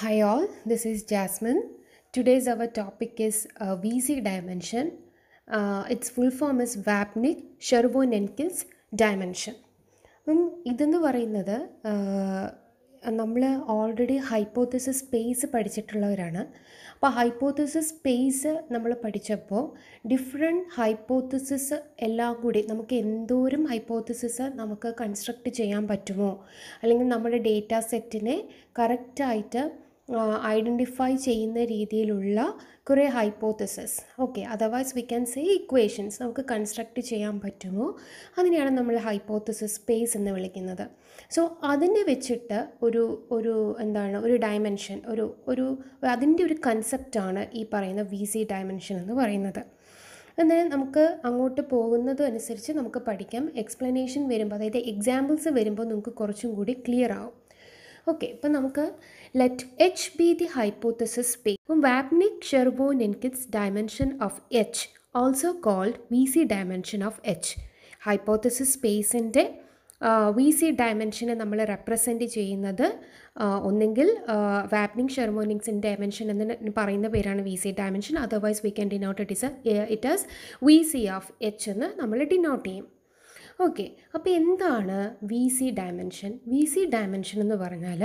Hi all, this is Jasmine. Today's our topic is uh, VC dimension. Uh, its full form is Wapnick Sherwood-Enkels dimension. ഇതെന്ന് പറയുന്നത് നമ്മൾ already hypothesis space പഠിച്ചിട്ടുള്ളവരാണ് അപ്പോൾ hypothesis space നമ്മൾ പഠിച്ചപ്പോൾ different hypothesis എല്ലാം കൂടി നമുക്ക് എന്തോരം ഹൈപ്പോത്തസിസ് നമുക്ക് കൺസ്ട്രക്റ്റ് ചെയ്യാൻ പറ്റുമോ അല്ലെങ്കിൽ നമ്മുടെ ഡേറ്റ സെറ്റിനെ കറക്റ്റായിട്ട് ഐഡൻറ്റിഫൈ ചെയ്യുന്ന രീതിയിലുള്ള കുറേ hypothesis okay otherwise we can say equations നമുക്ക് കൺസ്ട്രക്റ്റ് ചെയ്യാൻ പറ്റുമോ അതിനെയാണ് നമ്മൾ ഹൈപ്പോത്തസിസ് സ്പേസ് എന്ന് വിളിക്കുന്നത് സോ അതിനെ വെച്ചിട്ട് ഒരു ഒരു എന്താണ് ഒരു ഡയമെൻഷൻ ഒരു ഒരു അതിൻ്റെ ഒരു കൺസെപ്റ്റാണ് ഈ പറയുന്ന വി സി ഡയമെൻഷൻ എന്ന് പറയുന്നത് എന്നാൽ നമുക്ക് അങ്ങോട്ട് പോകുന്നത് അനുസരിച്ച് നമുക്ക് പഠിക്കാം എക്സ്പ്ലനേഷൻ വരുമ്പോൾ അതായത് എക്സാമ്പിൾസ് വരുമ്പോൾ നമുക്ക് കുറച്ചും കൂടി ക്ലിയർ ആവും ഓക്കെ ഇപ്പം നമുക്ക് Let H be the hypothesis space. Vapnik Sherborne, and dimension of H also called V C dimension of H hypothesis സ്പേസിൻ്റെ വി സി ഡയമെൻഷനെ നമ്മൾ റെപ്രസെൻ്റ് ചെയ്യുന്നത് ഒന്നെങ്കിൽ വാപ്നിങ് ഷെർമോനിങ്സിൻ ഡയമെൻഷൻ എന്ന് പറയുന്ന പേരാണ് V C dimension otherwise we can denote it is it as V C of H എന്ന് നമ്മൾ ഡിനോട്ട് ചെയ്യും ഓക്കെ അപ്പോൾ എന്താണ് V C dimension V C dimension എന്ന് പറഞ്ഞാൽ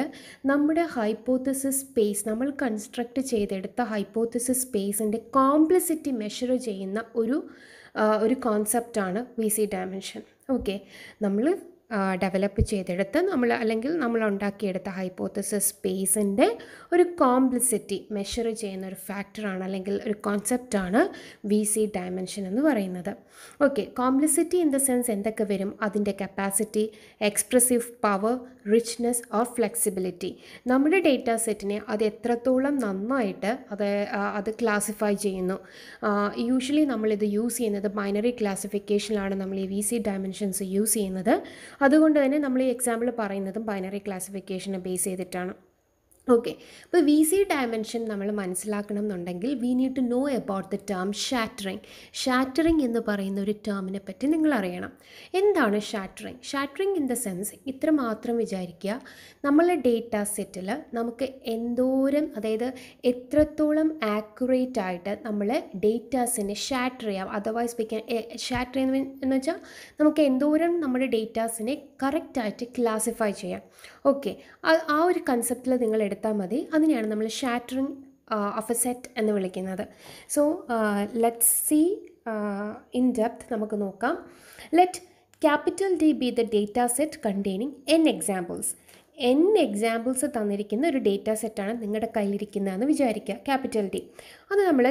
നമ്മുടെ ഹൈപ്പോത്തസിസ് സ്പേസ് നമ്മൾ കൺസ്ട്രക്ട് ചെയ്തെടുത്ത ഹൈപ്പോത്തസിസ് സ്പേസിൻ്റെ കോംപ്ലസിറ്റി മെഷർ ചെയ്യുന്ന ഒരു ഒരു കോൺസെപ്റ്റാണ് വി സി ഡയമെൻഷൻ ഓക്കെ നമ്മൾ ഡെവലപ്പ് ചെയ്തെടുത്ത് നമ്മൾ അല്ലെങ്കിൽ നമ്മൾ ഉണ്ടാക്കിയെടുത്ത ഹൈപ്പോത്തസിസ് സ്പേസിൻ്റെ ഒരു കോംപ്ലിസിറ്റി മെഷർ ചെയ്യുന്ന ഒരു ഫാക്ടറാണ് അല്ലെങ്കിൽ ഒരു കോൺസെപ്റ്റാണ് വി സി ഡയമെൻഷൻ എന്ന് പറയുന്നത് okay complexity in the sense എന്തൊക്കെ വരും അതിൻ്റെ capacity expressive power richness or flexibility data ഡേറ്റാ സെറ്റിനെ അത് എത്രത്തോളം നന്നായിട്ട് അത് അത് ക്ലാസിഫൈ ചെയ്യുന്നു യൂഷ്വലി നമ്മളിത് യൂസ് ചെയ്യുന്നത് ബൈനറി ക്ലാസിഫിക്കേഷനിലാണ് നമ്മൾ ഈ വി സി ഡയമെൻഷൻസ് യൂസ് ചെയ്യുന്നത് അതുകൊണ്ട് തന്നെ നമ്മൾ ഈ എക്സാമ്പിൾ പറയുന്നതും ബൈനറി ക്ലാസിഫിക്കേഷനെ ബേസ് ചെയ്തിട്ടാണ് ഓക്കെ ഇപ്പോൾ വി സി ഡയമെൻഷൻ നമ്മൾ മനസ്സിലാക്കണം എന്നുണ്ടെങ്കിൽ we need to know about the term shattering shattering എന്ന് പറയുന്ന ഒരു ടേമിനെ പറ്റി നിങ്ങൾ അറിയണം എന്താണ് shattering shattering in the sense ഇത്ര മാത്രം വിചാരിക്കുക നമ്മളെ ഡേറ്റ സെറ്റിൽ നമുക്ക് എന്തോരം അതായത് എത്രത്തോളം ആക്യുറേറ്റ് ആയിട്ട് നമ്മൾ ഡേറ്റാസിനെ ഷാറ്റർ ചെയ്യാം അതർവൈസ് വി ക്യാൻ ഷാറ്റർ എന്ന് വെച്ചാൽ നമുക്ക് എന്തോരം നമ്മുടെ ഡേറ്റാസിനെ കറക്റ്റായിട്ട് ക്ലാസിഫൈ ചെയ്യാം ഓക്കെ ആ ഒരു കൺസെപ്റ്റിൽ നിങ്ങൾ എടുത്താൽ മതി അതിനെയാണ് നമ്മൾ ഷാറ്ററിങ് ഓഫ് എ സെറ്റ് എന്ന് വിളിക്കുന്നത് so let see in depth നമുക്ക് നോക്കാം let capital D be the data set containing N examples N examples തന്നിരിക്കുന്ന ഒരു ഡേറ്റ സെറ്റാണ് നിങ്ങളുടെ കയ്യിലിരിക്കുന്നതെന്ന് വിചാരിക്കുക ക്യാപിറ്റൽ ഡി അത് നമ്മൾ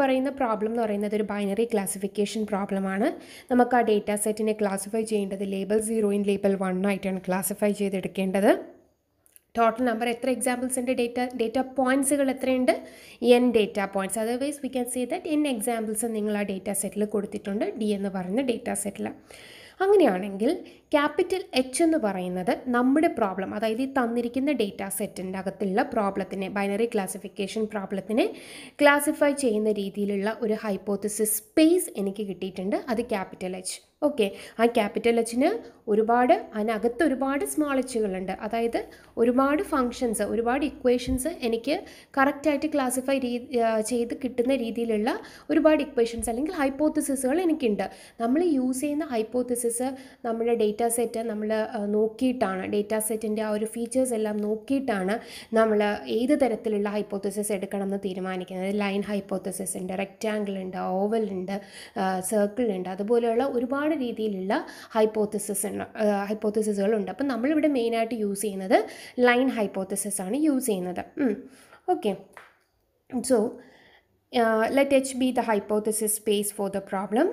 പറയുന്ന പ്രോബ്ലം എന്ന് പറയുന്നത് ഒരു ബൈനറി ക്ലാസിഫിക്കേഷൻ പ്രോബ്ലമാണ് നമുക്ക് ആ ഡേറ്റ സെറ്റിനെ ക്ലാസിഫൈ ചെയ്യേണ്ടത് ലേബൽ സീറോയും ലേബൽ ആയിട്ടാണ് ക്ലാസിഫൈ ചെയ്തെടുക്കേണ്ടത് ടോട്ടൽ നമ്പർ എത്ര എക്സാമ്പിൾസ് ഉണ്ട് ഡേറ്റ ഡേറ്റ പോയിൻറ്റ്സുകൾ എത്രയുണ്ട് N data points otherwise we can say that N examples നിങ്ങൾ ആ ഡേറ്റ സെറ്റിൽ കൊടുത്തിട്ടുണ്ട് ഡി എന്ന് പറയുന്ന ഡേറ്റ സെറ്റിൽ അങ്ങനെയാണെങ്കിൽ ക്യാപിറ്റൽ എച്ച് എന്ന് പറയുന്നത് നമ്മുടെ പ്രോബ്ലം അതായത് ഈ തന്നിരിക്കുന്ന ഡേറ്റ സെറ്റിൻ്റെ അകത്തുള്ള പ്രോബ്ലത്തിനെ ബൈനറി ക്ലാസിഫിക്കേഷൻ പ്രോബ്ലത്തിനെ ക്ലാസിഫൈ ചെയ്യുന്ന രീതിയിലുള്ള ഒരു ഹൈപ്പോത്തിസിസ് സ്പേസ് എനിക്ക് കിട്ടിയിട്ടുണ്ട് അത് ക്യാപിറ്റൽ എച്ച് ഓക്കെ ആ ക്യാപിറ്റൽ എച്ചിന് ഒരുപാട് അതിനകത്ത് ഒരുപാട് സ്മോൾ എച്ചുകളുണ്ട് അതായത് ഒരുപാട് ഫങ്ഷൻസ് ഒരുപാട് ഇക്വേഷൻസ് എനിക്ക് കറക്റ്റായിട്ട് ക്ലാസിഫൈ ചെയ്ത് കിട്ടുന്ന രീതിയിലുള്ള ഒരുപാട് ഇക്വേഷൻസ് അല്ലെങ്കിൽ ഹൈപ്പോത്തിസിസുകൾ എനിക്കുണ്ട് നമ്മൾ യൂസ് ചെയ്യുന്ന ഹൈപ്പോത്തിസിസ് നമ്മുടെ ഡേറ്റ ഡേറ്റ സെറ്റ് നമ്മൾ നോക്കിയിട്ടാണ് ഡേറ്റ സെറ്റിൻ്റെ ആ ഒരു ഫീച്ചേഴ്സ് എല്ലാം നോക്കിയിട്ടാണ് നമ്മൾ ഏത് തരത്തിലുള്ള ഹൈപ്പോത്തസിസ് എടുക്കണം എന്ന് തീരുമാനിക്കുന്നത് ലൈൻ ഹൈപ്പോത്തസിസ് ഉണ്ട് റെക്റ്റാങ്കിൾ ഉണ്ട് ഓവൽ ഉണ്ട് സർക്കിൾ ഉണ്ട് അതുപോലെയുള്ള ഒരുപാട് രീതിയിലുള്ള ഹൈപ്പോത്തസിസ് ഉണ്ട് ഉണ്ട് അപ്പം നമ്മളിവിടെ മെയിനായിട്ട് യൂസ് ചെയ്യുന്നത് ലൈൻ ഹൈപ്പോത്തസിസ് ആണ് യൂസ് ചെയ്യുന്നത് okay so Uh, let H be the hypothesis space for the problem.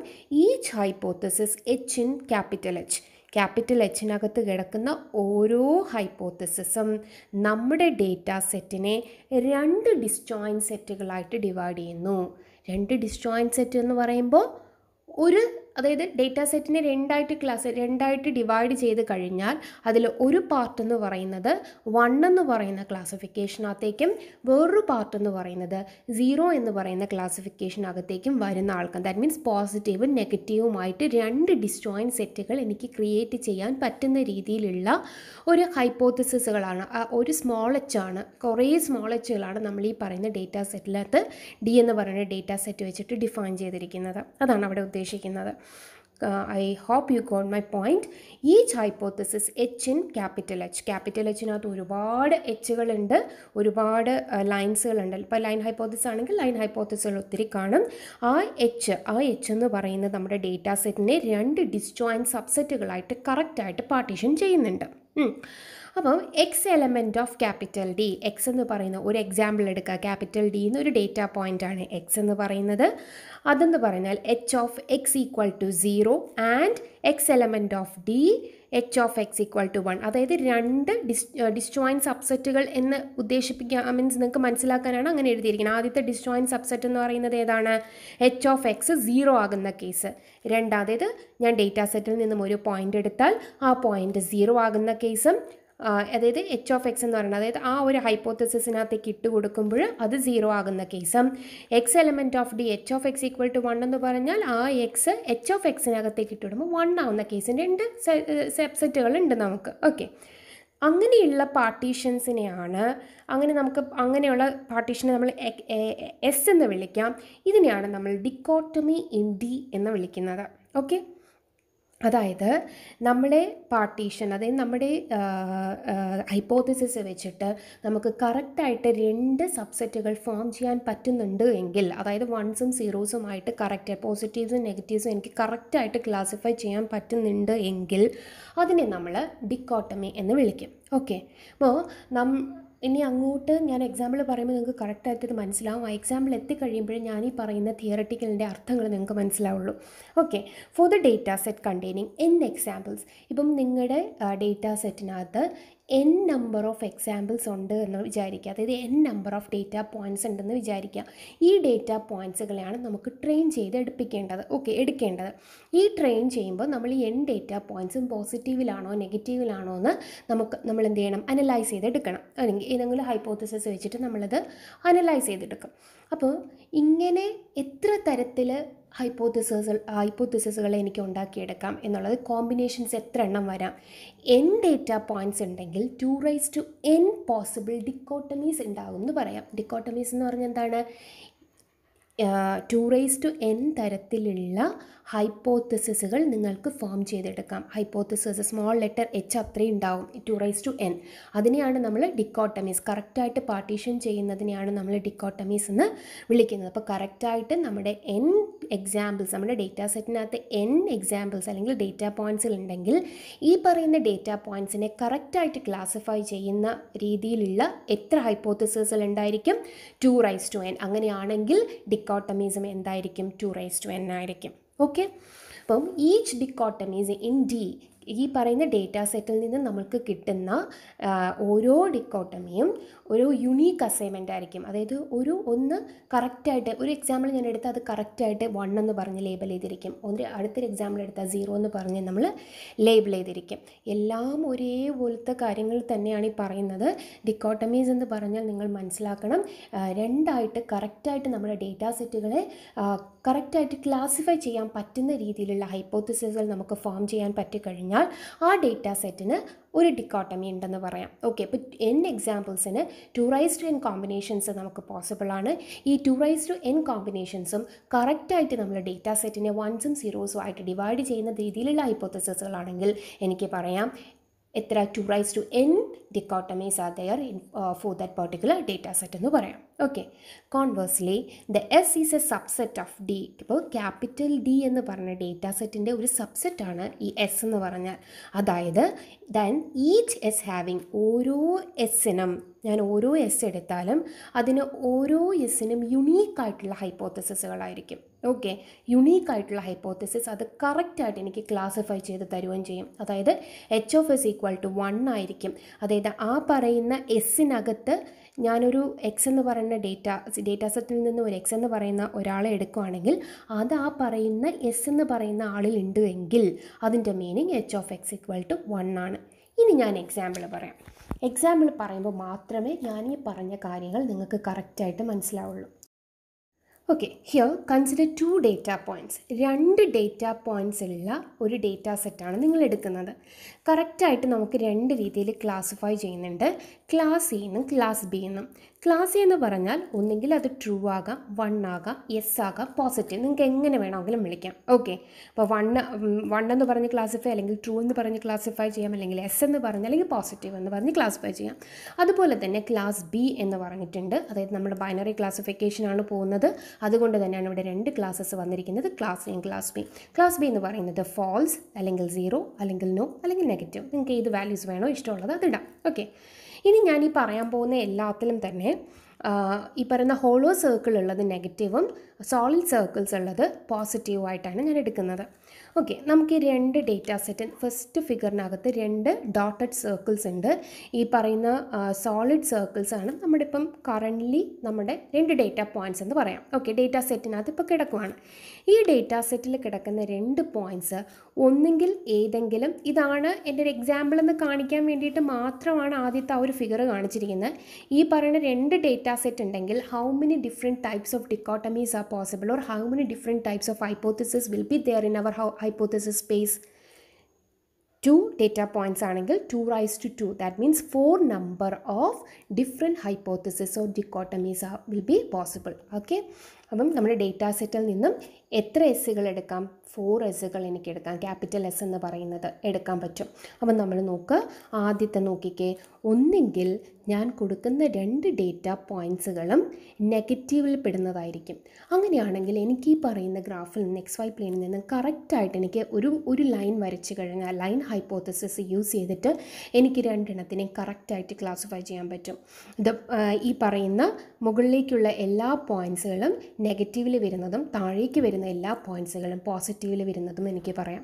Each hypothesis H in capital H. Capital എച്ചിനകത്ത് കിടക്കുന്ന ഓരോ ഹൈപ്പോത്തസിസും നമ്മുടെ ഡേറ്റ സെറ്റിനെ രണ്ട് ഡിസ്ജോയിൻ സെറ്റുകളായിട്ട് ഡിവൈഡ് ചെയ്യുന്നു രണ്ട് ഡിസ്ജോയിൻ സെറ്റ് എന്ന് പറയുമ്പോൾ ഒരു അതായത് ഡേറ്റ സെറ്റിനെ രണ്ടായിട്ട് ക്ലാസ് രണ്ടായിട്ട് ഡിവൈഡ് ചെയ്ത് കഴിഞ്ഞാൽ അതിൽ ഒരു പാർട്ട് എന്ന് പറയുന്നത് വൺ എന്ന് പറയുന്ന ക്ലാസ്സിഫിക്കേഷനകത്തേക്കും വേറൊരു പാർട്ട് എന്ന് പറയുന്നത് സീറോ എന്ന് പറയുന്ന ക്ലാസ്സിഫിക്കേഷനകത്തേക്കും വരുന്ന ആൾക്കാർ ദാറ്റ് മീൻസ് പോസിറ്റീവും നെഗറ്റീവുമായിട്ട് രണ്ട് ഡിസ്ജോയിൻ സെറ്റുകൾ എനിക്ക് ക്രിയേറ്റ് ചെയ്യാൻ പറ്റുന്ന രീതിയിലുള്ള ഒരു ഹൈപ്പോത്തിസിസുകളാണ് ഒരു സ്മോൾ എച്ച് ആണ് കുറേ സ്മോൾ എച്ചുകളാണ് നമ്മൾ ഈ പറയുന്ന ഡേറ്റാ സെറ്റിനകത്ത് ഡി എന്ന് പറയുന്ന ഡേറ്റാ സെറ്റ് വെച്ചിട്ട് ഡിഫൈൻ ചെയ്തിരിക്കുന്നത് അതാണ് അവിടെ ഉദ്ദേശിക്കുന്നത് Uh, I hope you got my point. Each hypothesis H in capital H. Capital Hനകത്ത് ഒരുപാട് എച്ചുകളുണ്ട് ഒരുപാട് ലൈൻസുകളുണ്ട് ഇപ്പോൾ ലൈൻ ഹൈപ്പോത്തിസ് ആണെങ്കിൽ ലൈൻ ഹൈപ്പോത്തിസുകൾ ഒത്തിരി കാണും ആ എച്ച് ആ എച്ച് എന്ന് പറയുന്നത് നമ്മുടെ ഡേറ്റാ സെറ്റിനെ രണ്ട് ഡിസ്ജോയിൻറ്റ് സബ്സെറ്റുകളായിട്ട് കറക്റ്റായിട്ട് പാർട്ടീഷൻ ചെയ്യുന്നുണ്ട് അപ്പോൾ X element of capital D X എന്ന് പറയുന്ന ഒരു എക്സാമ്പിൾ എടുക്കുക ക്യാപിറ്റൽ ഡി എന്ന് ഒരു ഡേറ്റ പോയിൻ്റ് ആണ് എക്സ് എന്ന് പറയുന്നത് അതെന്ന് പറഞ്ഞാൽ H of X equal to zero and X element of D H of X equal to one അതായത് രണ്ട് ഡിസ് ഡിസ്ജോയിൻ സബ്സെറ്റുകൾ എന്ന് ഉദ്ദേശിപ്പിക്കുക മീൻസ് നിങ്ങൾക്ക് മനസ്സിലാക്കാനാണ് അങ്ങനെ എഴുതിയിരിക്കുന്നത് ആദ്യത്തെ ഡിസ്ജോയിൻ സബ്സെറ്റ് എന്ന് പറയുന്നത് ഏതാണ് എച്ച് ഓഫ് എക്സ് സീറോ ആകുന്ന കേസ് രണ്ടാമത്തേത് ഞാൻ ഡേറ്റാ സെറ്റിൽ നിന്നും ഒരു പോയിൻ്റ് എടുത്താൽ ആ പോയിൻ്റ് സീറോ ആകുന്ന കേസും അതായത് എച്ച് ഓഫ് എക്സ് എന്ന് പറയുന്നത് അതായത് ആ ഒരു ഹൈപ്പോത്തസിസിനകത്തേക്ക് ഇട്ട് കൊടുക്കുമ്പോൾ അത് സീറോ ആകുന്ന case X element of D H of X equal to one എന്ന് പറഞ്ഞാൽ ആ എക്സ് എച്ച് ഓഫ് എക്സിനകത്തേക്ക് ഇട്ട് വിടുമ്പോൾ വൺ ആവുന്ന കേസ് രണ്ട് സബ്സെറ്റുകൾ ഉണ്ട് നമുക്ക് ഓക്കെ അങ്ങനെയുള്ള പാർട്ടീഷൻസിനെയാണ് അങ്ങനെ നമുക്ക് അങ്ങനെയുള്ള പാർട്ടീഷനെ നമ്മൾ എസ് എന്ന് വിളിക്കാം ഇതിനെയാണ് നമ്മൾ ഡിക്കോട്ടമി ഇൻ ഡി എന്ന് വിളിക്കുന്നത് ഓക്കെ അതായത് നമ്മുടെ പാർട്ടീഷൻ അതായത് നമ്മുടെ ഹൈപ്പോത്തിസിസ് വെച്ചിട്ട് നമുക്ക് കറക്റ്റായിട്ട് രണ്ട് സബ്സെറ്റുകൾ ഫോം ചെയ്യാൻ പറ്റുന്നുണ്ട് എങ്കിൽ അതായത് വൺസും സീറോസും ആയിട്ട് കറക്റ്റ് പോസിറ്റീവ്സും നെഗറ്റീവ്സും എനിക്ക് കറക്റ്റായിട്ട് ക്ലാസിഫൈ ചെയ്യാൻ പറ്റുന്നുണ്ട് എങ്കിൽ അതിനെ നമ്മൾ ഡിക്കോട്ടമി എന്ന് വിളിക്കും ഓക്കെ അപ്പോൾ നം ഇനി അങ്ങോട്ട് ഞാൻ എക്സാമ്പിൾ പറയുമ്പോൾ നിങ്ങൾക്ക് കറക്റ്റായിട്ട് മനസ്സിലാവും ആ എക്സാമ്പിൾ എത്തിക്കഴിയുമ്പോഴേ ഞാൻ ഈ പറയുന്ന തിയററ്റിക്കലിൻ്റെ അർത്ഥങ്ങൾ നിങ്ങൾക്ക് മനസ്സിലാവുള്ളൂ okay for the data set containing N examples ഇപ്പം നിങ്ങളുടെ ഡേറ്റ സെറ്റിനകത്ത് എൻ നമ്പർ ഓഫ് എക്സാമ്പിൾസ് ഉണ്ട് എന്ന് വിചാരിക്കുക അതായത് N number of data points ഉണ്ടെന്ന് വിചാരിക്കുക ഈ ഡേറ്റ പോയിൻറ്റ്സുകളെയാണ് നമുക്ക് ട്രെയിൻ ചെയ്ത് എടുപ്പിക്കേണ്ടത് ഓക്കെ എടുക്കേണ്ടത് ഈ ട്രെയിൻ ചെയ്യുമ്പോൾ നമ്മൾ ഈ എൻ ഡേറ്റ പോയിൻറ്റ്സും പോസിറ്റീവിലാണോ നെഗറ്റീവിലാണോ എന്ന് നമുക്ക് നമ്മൾ എന്ത് ചെയ്യണം അനലൈസ് ചെയ്തെടുക്കണം അല്ലെങ്കിൽ ഏതെങ്കിലും ഹൈപ്പോത്തസിസ് വെച്ചിട്ട് നമ്മളത് അനലൈസ് ചെയ്തെടുക്കും അപ്പോൾ ഇങ്ങനെ എത്ര തരത്തിൽ ഹൈപ്പോത്തിസസുകൾ ഹൈപ്പോത്തിസസുകൾ എനിക്ക് ഉണ്ടാക്കിയെടുക്കാം എന്നുള്ളത് കോമ്പിനേഷൻസ് എത്ര എണ്ണം വരാം എൻ ഡേറ്റ പോയിൻറ്റ്സ് ഉണ്ടെങ്കിൽ two raise to N possible dichotomies ഉണ്ടാകും എന്ന് പറയാം ഡിക്കോട്ടമീസ് എന്ന് പറഞ്ഞാൽ എന്താണ് ടു റൈസ് ടു എൻ തരത്തിലുള്ള ഹൈപ്പോത്തസിസുകൾ നിങ്ങൾക്ക് ഫോം ചെയ്തെടുക്കാം ഹൈപ്പോത്തസിസ് സ്മോൾ ലെറ്റർ എച്ച് അത്രയും ഉണ്ടാവും ടു റൈസ് ടു എൻ അതിനെയാണ് നമ്മൾ ഡിക്കോട്ടമീസ് കറക്റ്റായിട്ട് പാർട്ടീഷൻ ചെയ്യുന്നതിനെയാണ് നമ്മൾ ഡിക്കോട്ടമീസ് എന്ന് വിളിക്കുന്നത് അപ്പോൾ കറക്റ്റായിട്ട് നമ്മുടെ എൻ എക്സാമ്പിൾസ് നമ്മുടെ ഡേറ്റാ സെറ്റിനകത്ത് എൻ എക്സാമ്പിൾസ് അല്ലെങ്കിൽ ഡേറ്റ പോയിൻറ്റ്സിൽ ഉണ്ടെങ്കിൽ ഈ പറയുന്ന ഡേറ്റ പോയിൻറ്റ്സിനെ കറക്റ്റായിട്ട് ക്ലാസിഫൈ ചെയ്യുന്ന രീതിയിലുള്ള എത്ര ഹൈപ്പോത്തസിസുകൾ ഉണ്ടായിരിക്കും ടു റൈസ് ടു എൻ അങ്ങനെയാണെങ്കിൽ ഡിക്കോട്ടമീസം എന്തായിരിക്കും ടു റൈസ് ടു എൻ ആയിരിക്കും ഓക്കെ അപ്പം ഈച്ച് ഡിക്കോട്ടമീസ് ഇൻ ഡി ഈ പറയുന്ന ഡേറ്റ സെറ്റിൽ നിന്ന് നമുക്ക് കിട്ടുന്ന ഓരോ ഡിക്കോട്ടമിയും ഒരു യുണീക്ക് അസൈൻമെൻ്റ് ആയിരിക്കും അതായത് ഒരു ഒന്ന് കറക്റ്റായിട്ട് ഒരു എക്സാമ്പിൾ ഞാൻ എടുത്താൽ അത് കറക്റ്റായിട്ട് വൺ എന്ന് പറഞ്ഞ് ലേബൽ ചെയ്തിരിക്കും ഒന്ന് അടുത്തൊരു എക്സാമ്പിൾ എടുത്താൽ സീറോ എന്ന് പറഞ്ഞ് നമ്മൾ ലേബൽ ചെയ്തിരിക്കും എല്ലാം ഒരേപോലത്തെ കാര്യങ്ങൾ തന്നെയാണ് ഈ പറയുന്നത് ഡിക്കോട്ടമീസ് എന്ന് പറഞ്ഞാൽ നിങ്ങൾ മനസ്സിലാക്കണം രണ്ടായിട്ട് കറക്റ്റായിട്ട് നമ്മുടെ ഡേറ്റ സെറ്റുകളെ കറക്റ്റായിട്ട് ക്ലാസിഫൈ ചെയ്യാൻ പറ്റുന്ന രീതിയിലുള്ള ഹൈപ്പോത്തിസിസുകൾ നമുക്ക് ഫോം ചെയ്യാൻ പറ്റിക്കഴിഞ്ഞാൽ ആ ഡേറ്റ സെറ്റിന് ഒരു ഡിക്കോട്ടമി ഉണ്ടെന്ന് പറയാം ഓക്കെ അപ്പോൾ എൻ എക്സാമ്പിൾസിന് two raise to N combinations നമുക്ക് പോസിബിളാണ് ഈ ടു റൈസ് ടു എൻ കോമ്പിനേഷൻസും കറക്റ്റായിട്ട് നമ്മൾ ഡേറ്റ സെറ്റിനെ വൺസും സീറോസും ആയിട്ട് ഡിവൈഡ് ചെയ്യുന്ന രീതിയിലുള്ള ഹൈപ്പോത്തിസിസുകളാണെങ്കിൽ എനിക്ക് പറയാം എത്ര two raise to N dichotomies are there in for that particular data set എന്ന് പറയാം okay conversely the S is a subset of D ഇപ്പോൾ ക്യാപിറ്റൽ ഡി എന്ന് പറഞ്ഞ ഡേറ്റ സെറ്റിൻ്റെ ഒരു സബ്സെറ്റാണ് ഈ എസ് എന്ന് പറഞ്ഞാൽ അതായത് ദൻ ഈച്ച് എസ് ഹാവിങ് ഓരോ എസ്സിനും ഞാൻ ഓരോ എസ് എടുത്താലും അതിന് ഓരോ എസ്സിനും യുണീക്കായിട്ടുള്ള ഹൈപ്പോത്തസിസുകളായിരിക്കും ഓക്കെ യുണീക്ക് ആയിട്ടുള്ള ഹൈപ്പോത്തസിസ് അത് കറക്റ്റായിട്ട് എനിക്ക് ക്ലാസിഫൈ ചെയ്ത് തരുകയും ചെയ്യും അതായത് H of S equal to one ആയിരിക്കും അതായത് ആ പറയുന്ന എസ്സിനകത്ത് ഞാനൊരു എക്സ് എന്ന് പറയുന്ന ഡേറ്റ ഡേറ്റാ സെറ്റിൽ നിന്ന് ഒരു എക്സ് എന്ന് പറയുന്ന ഒരാളെ എടുക്കുകയാണെങ്കിൽ അത് ആ പറയുന്ന എസ് എന്ന് പറയുന്ന ആളിൽ ഉണ്ട് എങ്കിൽ അതിൻ്റെ meaning H of X equal to one ആണ് ഇനി ഞാൻ എക്സാമ്പിൾ പറയാം എക്സാമ്പിൾ പറയുമ്പോൾ മാത്രമേ ഞാൻ ഈ പറഞ്ഞ കാര്യങ്ങൾ നിങ്ങൾക്ക് കറക്റ്റായിട്ട് മനസ്സിലാവുള്ളൂ okay here consider two data points രണ്ട് ഡേറ്റ പോയിൻറ്റ്സ് ഉള്ള ഒരു ഡേറ്റ സെറ്റാണ് നിങ്ങൾ എടുക്കുന്നത് കറക്റ്റായിട്ട് നമുക്ക് രണ്ട് രീതിയിൽ ക്ലാസിഫൈ ചെയ്യുന്നുണ്ട് ക്ലാസ് എന്നും ക്ലാസ് ബി എന്നും ക്ലാസ് എന്ന് പറഞ്ഞാൽ ഒന്നെങ്കിൽ അത് ട്രൂ ആകാം വൺ ആകാം എസ് ആകാം പോസിറ്റീവ് നിങ്ങൾക്ക് എങ്ങനെ വേണമെങ്കിലും വിളിക്കാം ഓക്കെ അപ്പോൾ വൺ വൺ എന്ന് പറഞ്ഞ് ക്ലാസിഫൈ അല്ലെങ്കിൽ ട്രൂ എന്ന് പറഞ്ഞ് ക്ലാസിഫൈ ചെയ്യാം അല്ലെങ്കിൽ എസ് എന്ന് പറഞ്ഞ് അല്ലെങ്കിൽ പോസിറ്റീവ് എന്ന് പറഞ്ഞ് ക്ലാസിഫൈ ചെയ്യാം അതുപോലെ തന്നെ ക്ലാസ് ബി എന്ന് പറഞ്ഞിട്ടുണ്ട് അതായത് നമ്മുടെ ബൈനറി ക്ലാസിഫിക്കേഷനാണ് പോകുന്നത് അതുകൊണ്ട് തന്നെയാണ് ഇവിടെ രണ്ട് ക്ലാസ്സസ് വന്നിരിക്കുന്നത് ക്ലാസ് എയും ക്ലാസ് ബി ക്ലാസ് ബി എന്ന് പറയുന്നത് ഫോൾസ് അല്ലെങ്കിൽ സീറോ അല്ലെങ്കിൽ നോ അല്ലെങ്കിൽ നെഗറ്റീവ് നിങ്ങൾക്ക് ഏത് വാല്യൂസ് വേണോ ഇഷ്ടമുള്ളത് അതിടാം ഇടാം ഓക്കെ ഇനി ഞാൻ ഈ പറയാൻ പോകുന്ന എല്ലാത്തിലും തന്നെ ഈ പറയുന്ന ഹോളോ സർക്കിൾ ഉള്ളത് നെഗറ്റീവും സോളിഡ് സർക്കിൾസ് ഉള്ളത് പോസിറ്റീവായിട്ടാണ് ഞാൻ എടുക്കുന്നത് ഓക്കെ നമുക്ക് ഈ രണ്ട് ഡേറ്റ സെറ്റ് ഫസ്റ്റ് ഫിഗറിനകത്ത് രണ്ട് ഡോട്ടഡ് സർക്കിൾസ് ഉണ്ട് ഈ പറയുന്ന സോളിഡ് സർക്കിൾസ് ആണ് നമ്മുടെ ഇപ്പം കറൻ്റ്ലി നമ്മുടെ രണ്ട് ഡേറ്റ പോയിൻറ്റ്സ് എന്ന് പറയാം ഓക്കെ ഡേറ്റ സെറ്റിനകത്ത് ഇപ്പോൾ കിടക്കുവാണ് ഈ ഡേറ്റ സെറ്റിൽ കിടക്കുന്ന രണ്ട് പോയിൻറ്റ്സ് ഒന്നെങ്കിൽ ഏതെങ്കിലും ഇതാണ് എൻ്റെ ഒരു എക്സാമ്പിൾ എന്ന് കാണിക്കാൻ വേണ്ടിയിട്ട് മാത്രമാണ് ആദ്യത്തെ ആ ഒരു ഫിഗർ കാണിച്ചിരിക്കുന്നത് ഈ പറയുന്ന രണ്ട് ഡേറ്റ ഡേറ്റ സെറ്റ് ഉണ്ടെങ്കിൽ how many different types of dichotomies are possible or how many different types of hypothesis will be there in our how hypothesis space two data points ആണെങ്കിൽ two raise to two that means four number of different hypothesis or dichotomies ആ will be possible okay അപ്പം നമ്മുടെ data സെറ്റിൽ നിന്നും എത്ര എസ്സുകൾ എടുക്കാം four എസ്സുകൾ എനിക്ക് എടുക്കാം capital S എന്ന് പറയുന്നത് എടുക്കാൻ പറ്റും അപ്പം നമ്മൾ നോക്ക് ആദ്യത്തെ നോക്കിക്കേ ഒന്നെങ്കിൽ ഞാൻ കൊടുക്കുന്ന രണ്ട് ഡേറ്റ പോയിൻറ്റ്സുകളും നെഗറ്റീവിൽ പെടുന്നതായിരിക്കും അങ്ങനെയാണെങ്കിൽ എനിക്ക് ഈ പറയുന്ന ഗ്രാഫിൽ നിന്ന് എക്സ് വൈ പ്ലെയിനിൽ നിന്ന് കറക്റ്റായിട്ട് എനിക്ക് ഒരു ഒരു ലൈൻ വരച്ച് കഴിഞ്ഞാൽ ലൈൻ ഹൈപ്പോത്തസിസ് യൂസ് ചെയ്തിട്ട് എനിക്ക് രണ്ടെണ്ണത്തിനെയും കറക്റ്റായിട്ട് ക്ലാസിഫൈ ചെയ്യാൻ പറ്റും ഇത് ഈ പറയുന്ന മുകളിലേക്കുള്ള എല്ലാ പോയിൻറ്റ്സുകളും നെഗറ്റീവിൽ വരുന്നതും താഴേക്ക് വരുന്ന വരുന്ന എല്ലാ പോയിൻസുകളും പോസിറ്റീവിൽ വരുന്നതും എനിക്ക് പറയാം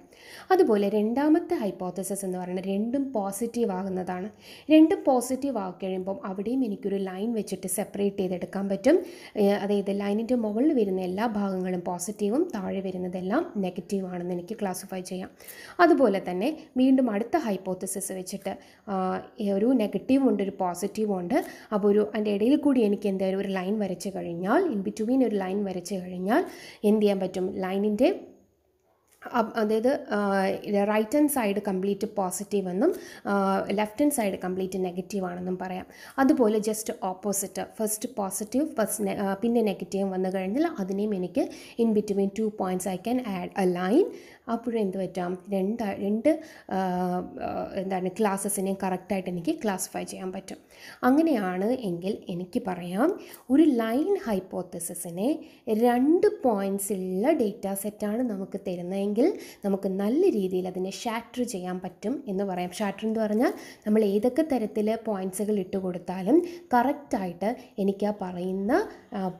അതുപോലെ രണ്ടാമത്തെ ഹൈപ്പോത്തസിസ് എന്ന് പറയുന്നത് രണ്ടും പോസിറ്റീവ് ആകുന്നതാണ് രണ്ടും പോസിറ്റീവ് ആക്കി കഴിയുമ്പം അവിടെയും എനിക്കൊരു ലൈൻ വെച്ചിട്ട് സെപ്പറേറ്റ് ചെയ്തെടുക്കാൻ പറ്റും അതായത് ലൈനിൻ്റെ മുകളിൽ വരുന്ന എല്ലാ ഭാഗങ്ങളും പോസിറ്റീവും താഴെ വരുന്നതെല്ലാം നെഗറ്റീവ് ആണെന്ന് എനിക്ക് ക്ലാസിഫൈ ചെയ്യാം അതുപോലെ തന്നെ വീണ്ടും അടുത്ത ഹൈപ്പോത്തസിസ് വെച്ചിട്ട് ഒരു നെഗറ്റീവ് ഉണ്ട് ഒരു പോസിറ്റീവ് ഉണ്ട് അപ്പോൾ ഒരു അതിൻ്റെ ഇടയിൽ കൂടി എനിക്ക് എന്തായാലും ഒരു ലൈൻ വരച്ച് കഴിഞ്ഞാൽ ഇൻ ബിറ്റ്വീൻ ഒരു ലൈൻ വരച്ച് കഴിഞ്ഞാൽ എന്ത് ചെയ്യാൻ പറ്റും പറ്റും ലൈനിൻ്റെ അതായത് right hand side complete positive എന്നും left hand side complete negative ആണെന്നും പറയാം അതുപോലെ just opposite first positive first പിന്നെ നെഗറ്റീവ് വന്നു കഴിഞ്ഞാൽ അതിനെയും എനിക്ക് in between two points I can add a line അപ്പോഴും എന്ത് പറ്റാം രണ്ട് രണ്ട് എന്താണ് ക്ലാസ്സസിനെയും കറക്റ്റായിട്ട് എനിക്ക് ക്ലാസിഫൈ ചെയ്യാൻ പറ്റും അങ്ങനെയാണ് എങ്കിൽ എനിക്ക് പറയാം ഒരു ലൈൻ ഹൈപ്പോത്തസിസിനെ രണ്ട് ഉള്ള ഡേറ്റ സെറ്റാണ് നമുക്ക് തരുന്നതെങ്കിൽ നമുക്ക് നല്ല രീതിയിൽ അതിനെ ഷാറ്റർ ചെയ്യാൻ പറ്റും എന്ന് പറയാം ഷാറ്റർ എന്ന് പറഞ്ഞാൽ നമ്മൾ ഏതൊക്കെ തരത്തിൽ പോയിൻറ്റ്സുകൾ ഇട്ട് കൊടുത്താലും കറക്റ്റായിട്ട് എനിക്ക് ആ പറയുന്ന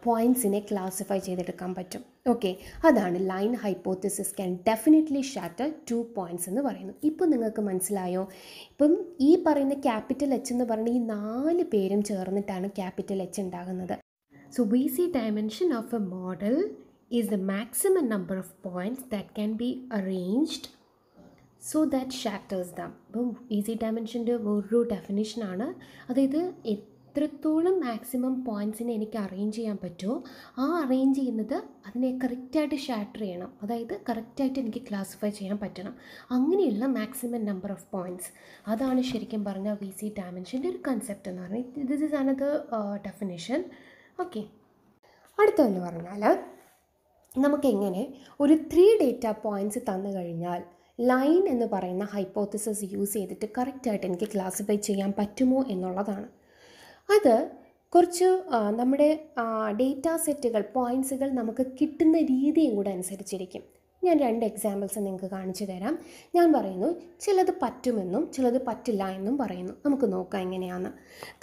പോയിൻറ്റ്സിനെ ക്ലാസിഫൈ ചെയ്തെടുക്കാൻ പറ്റും ഓക്കെ അതാണ് line hypothesis can definitely shatter two points എന്ന് പറയുന്നു ഇപ്പം നിങ്ങൾക്ക് മനസ്സിലായോ ഇപ്പം ഈ പറയുന്ന ക്യാപിറ്റൽ എച്ച് എന്ന് പറയുന്ന ഈ നാല് പേരും ചേർന്നിട്ടാണ് ക്യാപിറ്റൽ എച്ച് ഉണ്ടാകുന്നത് so V C dimension of a model is the maximum number of points that can be arranged so that shatters them ഇപ്പം ഈസി ഡയമെൻഷൻ്റെ ഒരു ഡെഫിനേഷനാണ് അതായത് എത്രത്തോളം മാക്സിമം പോയിൻസിനെ എനിക്ക് അറേഞ്ച് ചെയ്യാൻ പറ്റുമോ ആ അറേഞ്ച് ചെയ്യുന്നത് അതിനെ കറക്റ്റായിട്ട് ഷാറ്റർ ചെയ്യണം അതായത് കറക്റ്റായിട്ട് എനിക്ക് ക്ലാസിഫൈ ചെയ്യാൻ പറ്റണം അങ്ങനെയുള്ള മാക്സിമം നമ്പർ ഓഫ് പോയിൻറ്റ്സ് അതാണ് ശരിക്കും പറഞ്ഞാൽ വി സി ഡയമെൻഷൻ്റെ ഒരു കൺസെപ്റ്റ് എന്ന് പറഞ്ഞാൽ this is another definition okay അടുത്തതെന്ന് പറഞ്ഞാൽ നമുക്കെങ്ങനെ ഒരു ത്രീ ഡേറ്റ പോയിൻറ്റ്സ് തന്നു കഴിഞ്ഞാൽ ലൈൻ എന്ന് പറയുന്ന ഹൈപ്പോത്തിസിസ് യൂസ് ചെയ്തിട്ട് കറക്റ്റായിട്ട് എനിക്ക് ക്ലാസിഫൈ ചെയ്യാൻ പറ്റുമോ എന്നുള്ളതാണ് അത് കുറച്ച് നമ്മുടെ ഡേറ്റ സെറ്റുകൾ പോയിൻസുകൾ നമുക്ക് കിട്ടുന്ന രീതിയും കൂടെ അനുസരിച്ചിരിക്കും ഞാൻ രണ്ട് എക്സാമ്പിൾസ് നിങ്ങൾക്ക് കാണിച്ചു തരാം ഞാൻ പറയുന്നു ചിലത് പറ്റുമെന്നും ചിലത് പറ്റില്ല എന്നും പറയുന്നു നമുക്ക് നോക്കാം എങ്ങനെയാണ്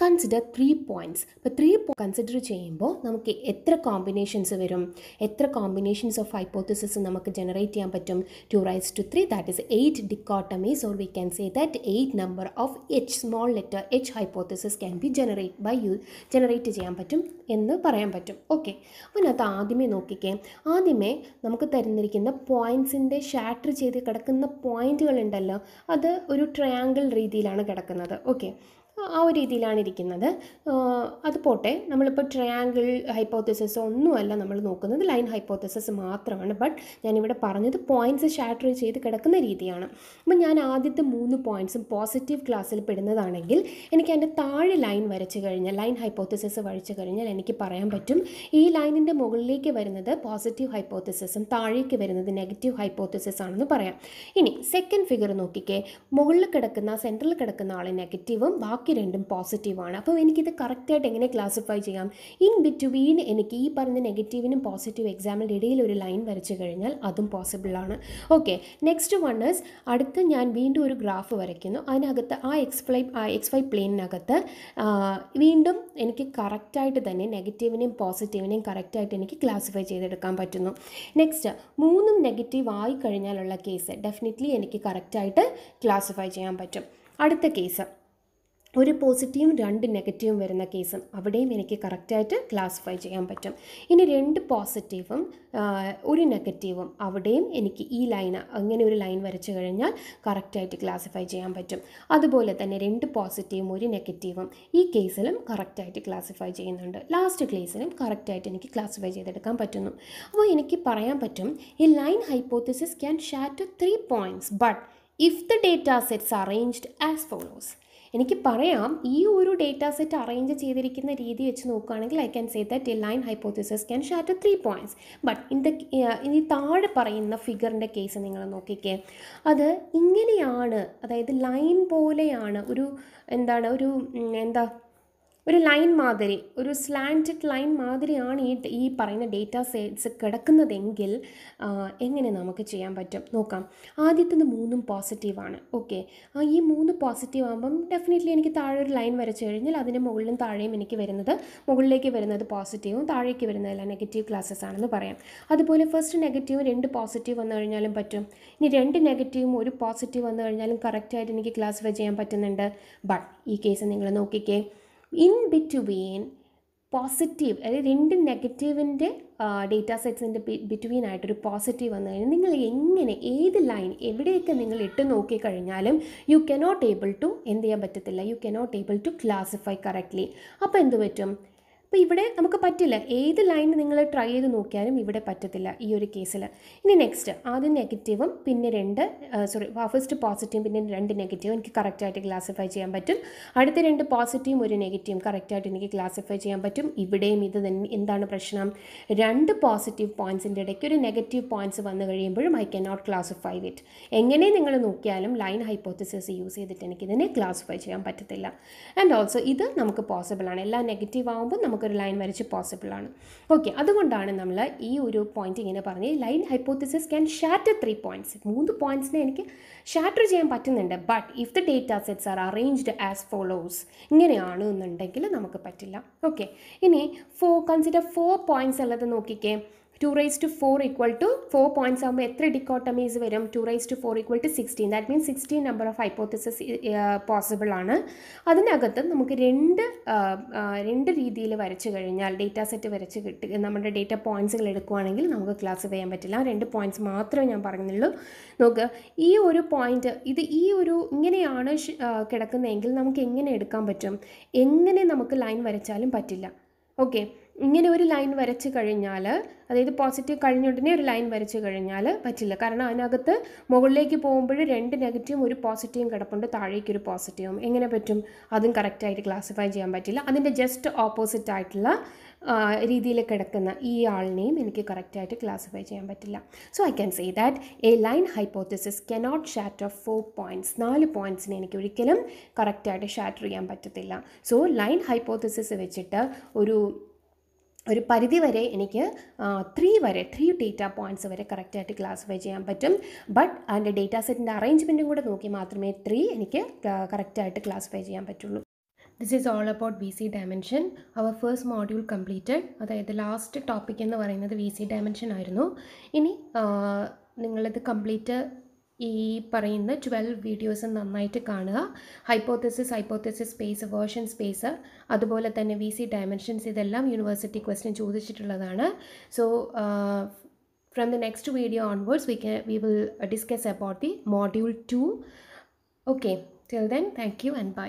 കൺസിഡർ ത്രീ പോയിൻറ്റ്സ് ഇപ്പോൾ ത്രീ കൺസിഡർ ചെയ്യുമ്പോൾ നമുക്ക് എത്ര കോമ്പിനേഷൻസ് വരും എത്ര കോമ്പിനേഷൻസ് ഓഫ് ഹൈപ്പോത്തിസിസ് നമുക്ക് ജനറേറ്റ് ചെയ്യാൻ പറ്റും two raise to three that is eight dichotomies or we can say that eight number of H small letter H hypothesis can be generate by you generate ചെയ്യാൻ പറ്റും എന്ന് പറയാൻ പറ്റും okay അപ്പം അതിനകത്ത് ആദ്യമേ നോക്കിക്കേ ആദ്യമേ നമുക്ക് തരുന്നിരിക്കുന്ന പോയിൻറ്റ്സിൻ്റെ ഷാറ്റർ ചെയ്ത് കിടക്കുന്ന പോയിന്റുകൾ ഉണ്ടല്ലോ അത് ഒരു ട്രയാങ്കിൾ രീതിയിലാണ് കിടക്കുന്നത് ഓക്കെ ആ ഒരു രീതിയിലാണ് ഇരിക്കുന്നത് അത് പോട്ടെ നമ്മളിപ്പോൾ ട്രയാങ്കിൾ ഹൈപ്പോത്തസിസോ ഒന്നുമല്ല നമ്മൾ നോക്കുന്നത് ലൈൻ ഹൈപ്പോത്തസിസ് മാത്രമാണ് ബട്ട് ഞാനിവിടെ പറഞ്ഞത് പോയിൻറ്റ്സ് ഷാറ്റർ ചെയ്ത് കിടക്കുന്ന രീതിയാണ് അപ്പം ഞാൻ ആദ്യത്തെ മൂന്ന് പോയിൻറ്റ്സും പോസിറ്റീവ് ക്ലാസ്സിൽ പെടുന്നതാണെങ്കിൽ എനിക്ക് അതിൻ്റെ താഴെ ലൈൻ വരച്ചു കഴിഞ്ഞാൽ ലൈൻ ഹൈപ്പോത്തസിസ് വരച്ച് കഴിഞ്ഞാൽ എനിക്ക് പറയാൻ പറ്റും ഈ ലൈനിൻ്റെ മുകളിലേക്ക് വരുന്നത് പോസിറ്റീവ് ഹൈപ്പോത്തസിസും താഴേക്ക് വരുന്നത് നെഗറ്റീവ് ഹൈപ്പോത്തസിസ് ആണെന്ന് പറയാം ഇനി സെക്കൻഡ് ഫിഗർ നോക്കിക്കേ മുകളിൽ കിടക്കുന്ന സെൻറ്ററിൽ കിടക്കുന്ന ആൾ നെഗറ്റീവും ബാക്കി ബാക്കി രണ്ടും പോസിറ്റീവാണ് അപ്പോൾ എനിക്കിത് കറക്റ്റായിട്ട് എങ്ങനെ ക്ലാസിഫൈ ചെയ്യാം ഇൻ ബിറ്റ്വീൻ എനിക്ക് ഈ പറഞ്ഞ നെഗറ്റീവിനും പോസിറ്റീവ് എക്സാമിൻ്റെ ഇടയിൽ ഒരു ലൈൻ വരച്ചു കഴിഞ്ഞാൽ അതും പോസിബിളാണ് ഓക്കെ നെക്സ്റ്റ് വൺ ഇസ് അടുത്ത ഞാൻ വീണ്ടും ഒരു ഗ്രാഫ് വരയ്ക്കുന്നു അതിനകത്ത് ആ എക്സ് ഫ്ലൈ എക്സ് വൈ പ്ലെയിനകത്ത് വീണ്ടും എനിക്ക് കറക്റ്റായിട്ട് തന്നെ നെഗറ്റീവിനെയും പോസിറ്റീവിനെയും കറക്റ്റായിട്ട് എനിക്ക് ക്ലാസിഫൈ ചെയ്തെടുക്കാൻ പറ്റുന്നു നെക്സ്റ്റ് മൂന്നും നെഗറ്റീവ് ആയി കഴിഞ്ഞാലുള്ള കേസ് ഡെഫിനറ്റ്ലി എനിക്ക് കറക്റ്റായിട്ട് ക്ലാസിഫൈ ചെയ്യാൻ പറ്റും അടുത്ത കേസ് ഒരു പോസിറ്റീവും രണ്ട് നെഗറ്റീവും വരുന്ന കേസും അവിടെയും എനിക്ക് കറക്റ്റായിട്ട് ക്ലാസിഫൈ ചെയ്യാൻ പറ്റും ഇനി രണ്ട് പോസിറ്റീവും ഒരു നെഗറ്റീവും അവിടെയും എനിക്ക് ഈ ലൈൻ അങ്ങനെ ഒരു ലൈൻ വരച്ചു കഴിഞ്ഞാൽ കറക്റ്റായിട്ട് ക്ലാസിഫൈ ചെയ്യാൻ പറ്റും അതുപോലെ തന്നെ രണ്ട് പോസിറ്റീവും ഒരു നെഗറ്റീവും ഈ കേസിലും കറക്റ്റായിട്ട് ക്ലാസിഫൈ ചെയ്യുന്നുണ്ട് ലാസ്റ്റ് കേസിലും കറക്റ്റായിട്ട് എനിക്ക് ക്ലാസിഫൈ ചെയ്തെടുക്കാൻ പറ്റുന്നു അപ്പോൾ എനിക്ക് പറയാൻ പറ്റും ഈ line hypothesis can shat three points but if the data sets arranged as follows എനിക്ക് പറയാം ഈ ഒരു ഡേറ്റ സെറ്റ് അറേഞ്ച് ചെയ്തിരിക്കുന്ന രീതി വെച്ച് നോക്കുകയാണെങ്കിൽ I can say that a line hypothesis can shatter three points but in the ഇനി താഴെ പറയുന്ന ഫിഗറിൻ്റെ കേസ് നിങ്ങൾ നോക്കിക്കേ അത് ഇങ്ങനെയാണ് അതായത് ലൈൻ പോലെയാണ് ഒരു എന്താണ് ഒരു എന്താ ഒരു ലൈൻ മാതിരി ഒരു സ്ലാൻറ്റഡ് ലൈൻ മാതിരിയാണ് ഈ ഈ പറയുന്ന ഡേറ്റാ സെറ്റ്സ് കിടക്കുന്നതെങ്കിൽ എങ്ങനെ നമുക്ക് ചെയ്യാൻ പറ്റും നോക്കാം ആദ്യത്തെ മൂന്നും പോസിറ്റീവാണ് ഓക്കെ ആ ഈ മൂന്ന് പോസിറ്റീവ് ആകുമ്പം ഡെഫിനറ്റ്ലി എനിക്ക് താഴെ ഒരു ലൈൻ വരച്ചു കഴിഞ്ഞാൽ അതിൻ്റെ മുകളിലും താഴെയും എനിക്ക് വരുന്നത് മുകളിലേക്ക് വരുന്നത് പോസിറ്റീവും താഴേക്ക് വരുന്നതെല്ലാം നെഗറ്റീവ് ക്ലാസ്സസ് ആണെന്ന് പറയാം അതുപോലെ ഫസ്റ്റ് നെഗറ്റീവും രണ്ട് പോസിറ്റീവ് വന്നു കഴിഞ്ഞാലും പറ്റും ഇനി രണ്ട് നെഗറ്റീവും ഒരു പോസിറ്റീവ് വന്നു കഴിഞ്ഞാലും കറക്റ്റായിട്ട് എനിക്ക് ക്ലാസിഫൈ ചെയ്യാൻ പറ്റുന്നുണ്ട് ബട്ട് ഈ കേസ് നിങ്ങൾ നോക്കിക്കേ ഇൻ ബിറ്റ്വീൻ പോസിറ്റീവ് അതായത് രണ്ട് നെഗറ്റീവിൻ്റെ ഡേറ്റ സെറ്റ്സിൻ്റെ ബിറ്റ്വീൻ ആയിട്ടൊരു പോസിറ്റീവ് വന്നു കഴിഞ്ഞാൽ നിങ്ങൾ എങ്ങനെ ഏത് ലൈൻ എവിടെയൊക്കെ നിങ്ങൾ ഇട്ട് നോക്കിക്കഴിഞ്ഞാലും യു കനോട്ട് ഏബിൾ ടു എന്ത് ചെയ്യാൻ പറ്റത്തില്ല you cannot able to classify correctly അപ്പോൾ എന്ത് പറ്റും അപ്പോൾ ഇവിടെ നമുക്ക് പറ്റില്ല ഏത് ലൈൻ നിങ്ങൾ ട്രൈ ചെയ്ത് നോക്കിയാലും ഇവിടെ പറ്റത്തില്ല ഈ ഒരു കേസിൽ ഇനി നെക്സ്റ്റ് ആദ്യം നെഗറ്റീവും പിന്നെ രണ്ട് സോറി ഫസ്റ്റ് പോസിറ്റീവും പിന്നെ രണ്ട് നെഗറ്റീവും എനിക്ക് കറക്റ്റായിട്ട് ക്ലാസിഫൈ ചെയ്യാൻ പറ്റും അടുത്ത രണ്ട് പോസിറ്റീവും ഒരു നെഗറ്റീവും കറക്റ്റായിട്ട് എനിക്ക് ക്ലാസിഫൈ ചെയ്യാൻ പറ്റും ഇവിടെയും ഇത് എന്താണ് പ്രശ്നം രണ്ട് പോസിറ്റീവ് പോയിൻറ്റ്സിൻ്റെ ഇടയ്ക്ക് ഒരു നെഗറ്റീവ് പോയിൻറ്റ്സ് വന്നു കഴിയുമ്പോഴും ഐ കെ നോട്ട് ക്ലാസിഫൈ വിറ്റ് എങ്ങനെ നിങ്ങൾ നോക്കിയാലും ലൈൻ ഹൈപ്പോത്തിസിസ് യൂസ് ചെയ്തിട്ട് എനിക്കിതിനെ ക്ലാസിഫൈ ചെയ്യാൻ പറ്റത്തില്ല ആൻഡ് ഓൾസോ ഇത് നമുക്ക് പോസിബിളാണ് എല്ലാം നെഗറ്റീവ് ആകുമ്പോൾ നമുക്ക് നമുക്കൊരു ലൈൻ വരച്ച് ആണ് ഓക്കെ അതുകൊണ്ടാണ് നമ്മൾ ഈ ഒരു പോയിന്റ് ഇങ്ങനെ പറഞ്ഞ് line hypothesis can shatter three points മൂന്ന് പോയിന്റ്സിനെ എനിക്ക് ഷാറ്റർ ചെയ്യാൻ പറ്റുന്നുണ്ട് but if the data sets are arranged as follows ഇങ്ങനെയാണ് എന്നുണ്ടെങ്കിൽ നമുക്ക് പറ്റില്ല ഓക്കെ ഇനി ഫോർ കൺസിഡർ ഫോർ പോയിന്റ്സ് ഉള്ളത് നോക്കിക്കേ two raise to four equal to four points ആകുമ്പോൾ എത്ര ഡിക്കോട്ടമീസ് വരും two raise to four equal to sixteen that means sixteen number of hypothesis possible ആണ് അതിനകത്ത് നമുക്ക് രണ്ട് രണ്ട് രീതിയിൽ വരച്ചു കഴിഞ്ഞാൽ ഡേറ്റ സെറ്റ് വരച്ച് കിട്ടി നമ്മുടെ ഡേറ്റ പോയിൻറ്റ്സുകൾ എടുക്കുകയാണെങ്കിൽ നമുക്ക് ക്ലാസ് ചെയ്യാൻ പറ്റില്ല രണ്ട് പോയിൻറ്റ്സ് മാത്രമേ ഞാൻ പറഞ്ഞുള്ളൂ നോക്കുക ഈ ഒരു പോയിന്റ് ഇത് ഈ ഒരു ഇങ്ങനെയാണ് കിടക്കുന്നതെങ്കിൽ നമുക്ക് എങ്ങനെ എടുക്കാൻ പറ്റും എങ്ങനെ നമുക്ക് ലൈൻ വരച്ചാലും പറ്റില്ല ഓക്കെ ഇങ്ങനെ ഒരു ലൈൻ വരച്ച് കഴിഞ്ഞാൽ അതായത് പോസിറ്റീവ് കഴിഞ്ഞുടനെ ഒരു ലൈൻ വരച്ച് കഴിഞ്ഞാൽ പറ്റില്ല കാരണം അതിനകത്ത് മുകളിലേക്ക് പോകുമ്പോൾ രണ്ട് നെഗറ്റീവും ഒരു പോസിറ്റീവും കിടപ്പുണ്ട് താഴേക്ക് ഒരു പോസിറ്റീവും എങ്ങനെ പറ്റും അതും കറക്റ്റായിട്ട് ക്ലാസിഫൈ ചെയ്യാൻ പറ്റില്ല അതിൻ്റെ ജസ്റ്റ് ഓപ്പോസിറ്റ് ആയിട്ടുള്ള രീതിയിൽ കിടക്കുന്ന ഈ ആളിനെയും എനിക്ക് കറക്റ്റായിട്ട് ക്ലാസിഫൈ ചെയ്യാൻ പറ്റില്ല so I can say that a line hypothesis cannot shatter four points നാല് പോയിൻറ്റ്സിനെ എനിക്ക് ഒരിക്കലും കറക്റ്റായിട്ട് ഷാറ്റർ ചെയ്യാൻ പറ്റത്തില്ല സോ ലൈൻ ഹൈപ്പോത്തിസിസ് വെച്ചിട്ട് ഒരു ഒരു പരിധി വരെ എനിക്ക് ത്രീ വരെ ത്രീ ഡേറ്റ പോയിൻറ്റ്സ് വരെ കറക്റ്റായിട്ട് ക്ലാസിഫൈ ചെയ്യാൻ പറ്റും ബട്ട് അതിൻ്റെ ഡേറ്റാ സെറ്റിൻ്റെ അറേഞ്ച്മെൻറ്റും കൂടെ നോക്കി മാത്രമേ ത്രീ എനിക്ക് കറക്റ്റായിട്ട് ക്ലാസിഫൈ ചെയ്യാൻ പറ്റുള്ളൂ this is all about V C dimension our first module completed അതായത് ലാസ്റ്റ് ടോപ്പിക് എന്ന് പറയുന്നത് വി സി ഡയമെൻഷൻ ആയിരുന്നു ഇനി നിങ്ങളിത് കംപ്ലീറ്റ് ഈ പറയുന്ന ട്വൽവ് വീഡിയോസ് നന്നായിട്ട് കാണുക hypothesis hypothesis space version space അതുപോലെ തന്നെ വി സി ഡയമെൻഷൻസ് ഇതെല്ലാം യൂണിവേഴ്സിറ്റി ക്വസ്റ്റ്യൻ ചോദിച്ചിട്ടുള്ളതാണ് so from the next video onwards we K we will discuss about the module two okay till then thank you and by